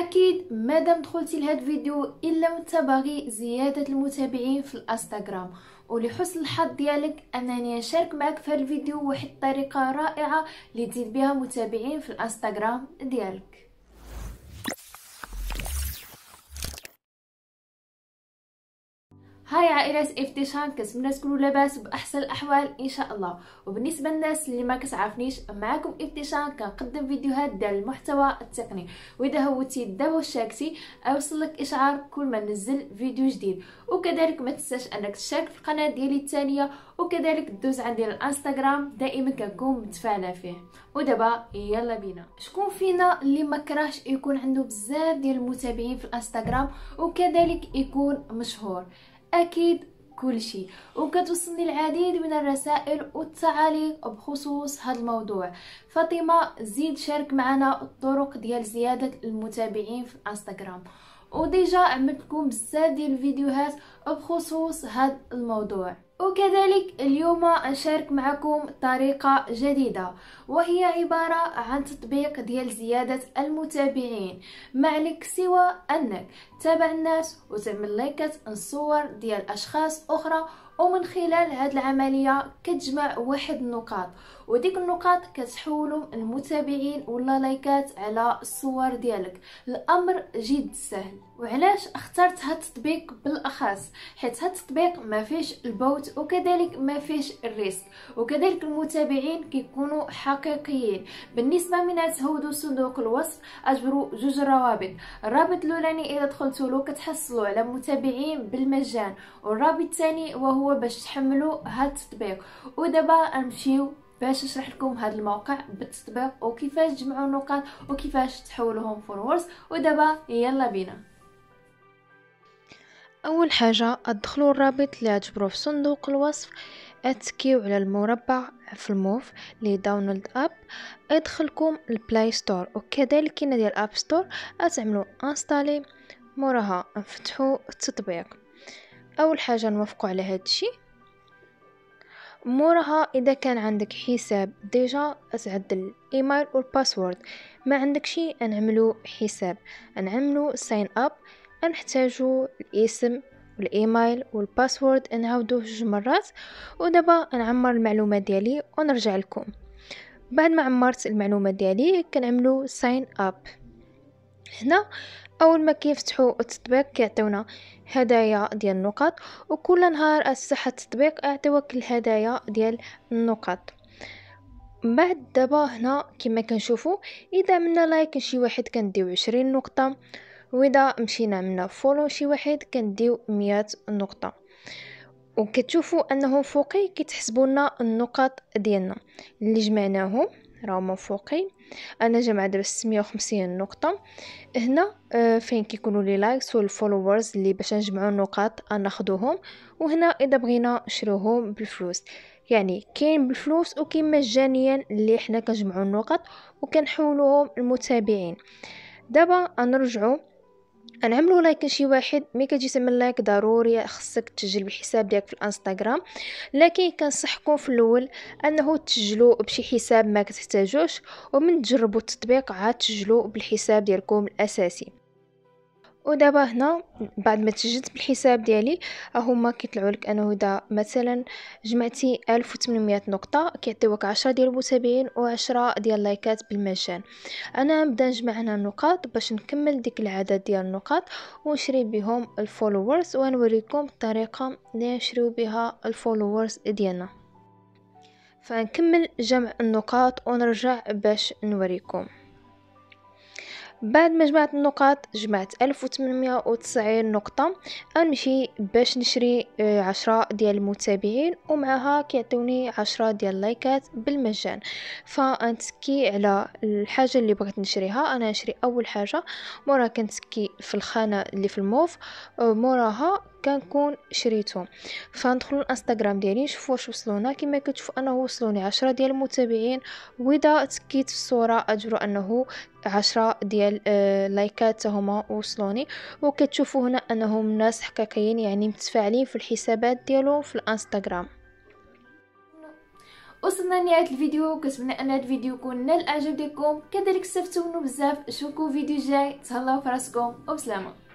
اكيد مادام دخلتي لهذا الفيديو الا وانت باغي زياده المتابعين في الانستغرام ولحسن الحظ ديالك انني نشارك معك في هذا الفيديو واحد الطريقه رائعه لتزيد بها متابعين في الانستغرام ديالك هاي عائلة افتشان كنتمنى كلوا لاباس باحسن الاحوال ان شاء الله وبالنسبه للناس اللي ما كتعرفنيش إفتي افتشان كنقدم فيديوهات ديال المحتوى التقني واذا هوتي دابا شاكتي اوصلك اشعار كل ما ننزل فيديو جديد وكذلك ما تنساش انك تشارك في القناه ديالي الثانيه وكذلك دوز عندي الانستغرام دائما كنكون متفاعله فيه ودابا يلا بينا شكون فينا اللي ما كراش يكون عنده بزاف ديال المتابعين في الانستغرام وكذلك يكون مشهور أكيد كل شيء وكتوصلني العديد من الرسائل والتعاليق بخصوص هذا الموضوع فاطمة زيد شارك معنا الطرق ديال زيادة المتابعين في انستغرام وديجا عملت لكم بزاف ديال الفيديوهات بخصوص هذا الموضوع وكذلك اليوم نشارك معكم طريقة جديدة وهي عبارة عن تطبيق ديال زيادة المتابعين ما عليك سوى أنك تابع الناس وتعمل لايكات الصور ديال أشخاص أخرى ومن خلال هاد العمليه كتجمع واحد النقاط وديك النقاط كتحولهم المتابعين ولا لايكات على الصور ديالك الامر جد سهل وعلاش اخترت هاد التطبيق بالاخص حيت هاد التطبيق ما فيش البوت وكذلك ما فيش الريسك وكذلك المتابعين كيكونوا حقيقيين بالنسبه من تهودوا صندوق الوصف اجبروا جوج روابط الرابط الاولاني اذا دخلتوا له كتحصلوا على متابعين بالمجان والرابط الثاني وهو هو باش تحملوا هاد التطبيق ودابا نمشيو باش نشرح لكم هذا الموقع بالتطبيق وكيفاش تجمعوا النقاط وكيفاش تحولوهم فولورز ودابا يلا بينا اول حاجه ادخلوا الرابط اللي عتبروه في صندوق الوصف اتكيو على المربع في الموف لي داونلود اب ادخلكم البلاي ستور وكذلك هنا ديال اب ستور اتعملوا انستالي موراها نفتحوا التطبيق اول حاجه نوافقوا على هذا الشيء موراها اذا كان عندك حساب ديجا اسعد الايميل والباسورد ما عندك شيء نعملو حساب نعملو ساين اب نحتاجو الاسم والايميل والباسورد نعاودوه جوج مرات ودابا نعمر المعلومات ديالي ونرجع لكم بعد ما عمرت المعلومات ديالي كنعملو ساين اب هنا اول ما كيفتحوا التطبيق كيعطيونا هدايا ديال النقط وكل نهار الصحة التطبيق اعطيوك الهدايا ديال النقط بعد دابا هنا كما كنشوفوا اذا عملنا لايك شي واحد كنديو عشرين نقطه واذا مشينا عملنا فولو شي واحد كنديو 100 نقطه وكتشوفوا انه فوقي كيتحسبوا لنا النقط ديالنا اللي جمعناهم راهو من فوقي انا جمع دابا 650 نقطه هنا آه، فين كيكونوا لي لايكس والفولورز اللي باش نجمعوا النقاط ناخذوهم وهنا اذا بغينا نشروهم بالفلوس يعني كاين بالفلوس وكاين مجانيا اللي حنا كنجمعوا النقط وكنحولوهم للمتابعين دابا نرجعوا انعملو لايك شي واحد مي كتجي تعمل لايك ضروري خصك تسجل بالحساب ديالك في الانستغرام لكن كنصحكم في الاول انه تسجلوا بشي حساب ما كتحتاجوش ومن تجربوا التطبيق عاد تسجلوا بالحساب ديالكم الاساسي ودابا هنا بعد ما تسجلت بالحساب ديالي هما كيطلعوا لك انه اذا مثلا جمعتي 1800 نقطه كيعطيوك 10 ديال المتابعين و10 ديال اللايكات بالمجان انا نبدا نجمع هنا النقاط باش نكمل ديك العدد ديال النقاط ونشري بهم الفولورز ونوريكم الطريقه اللي نشريو بها الفولورز ديالنا فنكمل جمع النقاط ونرجع باش نوريكم بعد ما جمعت النقاط جمعت 1890 نقطة غنمشي باش نشري آه، عشرة ديال المتابعين ومعها كيعطيوني عشرة ديال اللايكات بالمجان فأنتكي على الحاجة اللي بغيت نشريها انا نشري اول حاجة مورا كنتكي في الخانة اللي في الموف آه، موراها كنكون شريتهم فندخلوا الانستغرام ديالي نشوف واش وصلونا كما كتشوفوا انه وصلوني عشرة ديال المتابعين واذا تكيت في الصوره اجرو انه عشرة ديال اللايكات آه، هما وصلوني وكتشوفوا هنا انهم ناس حقيقيين يعني متفاعلين في الحسابات ديالهم في الانستغرام وصلنا لنهايه الفيديو كنتمنى ان هذا الفيديو يكون نال الاعجاب ديالكم كذلك استفدتوا منه بزاف نشوفكم فيديو جاي تهلاو فراسكم وبسلامه